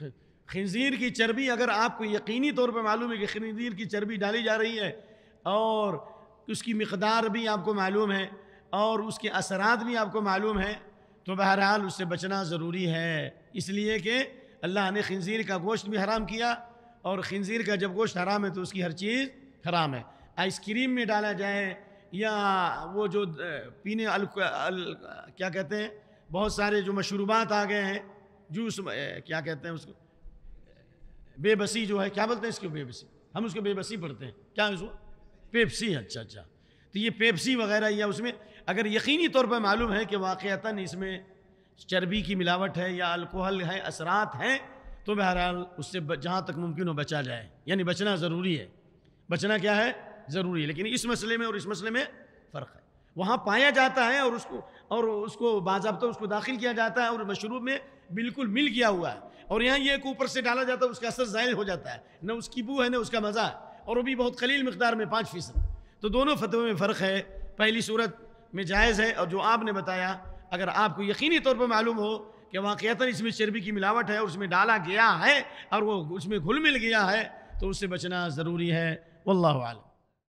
खंजीर की चर्बी अगर आपको यकीनी तौर पर मालूम है कि खंजीर की चर्बी डाली जा रही है और उसकी मकदार भी आपको मालूम है और उसके असरात भी आपको मालूम है तो बहरहाल उससे बचना ज़रूरी है इसलिए कि अल्लाह ने खंजीर का गोश्त भी हराम किया और खंजीर का जब गोश्त हराम है तो उसकी हर चीज़ हराम है आइसक्रीम में डाला जाए या वो जो पीने अल, अल, क्या कहते हैं बहुत सारे जो मशरूबात आ गए हैं जूस क्या कहते हैं उसको बेबसी जो है क्या बोलते हैं इसको बेबसी हम उसको बेबसी पढ़ते हैं क्या उसको पेप्सी अच्छा अच्छा तो ये पेप्सी वगैरह या उसमें अगर यकीनी तौर पर मालूम है कि वाक़ता इसमें चर्बी की मिलावट है या अल्कोहल है असरात हैं तो बहरहाल उससे जहाँ तक मुमकिन हो बचा जाए यानी बचना ज़रूरी है बचना क्या है ज़रूरी है लेकिन इस मसले में और इस मसले में फ़र्क है वहाँ पाया जाता है और उसको और उसको बाबा उसको दाखिल किया जाता है और मशरूब में बिल्कुल मिल गया हुआ है और यहाँ ये एक ऊपर से डाला जाता है उसका असर ज़ाहिर हो जाता है न उसकी बू है न उसका मज़ा है और वो भी बहुत कलील मकदार में पाँच फ़ीसद तो दोनों फतवे में फ़र्क है पहली सूरत में जायज़ है और जो आपने बताया अगर आपको यकीनी तौर पर मालूम हो कि वाक़ता इसमें चर्बी की मिलावट है और उसमें डाला गया है और वो उसमें घुल मिल गया है तो उससे बचना ज़रूरी है वल्लम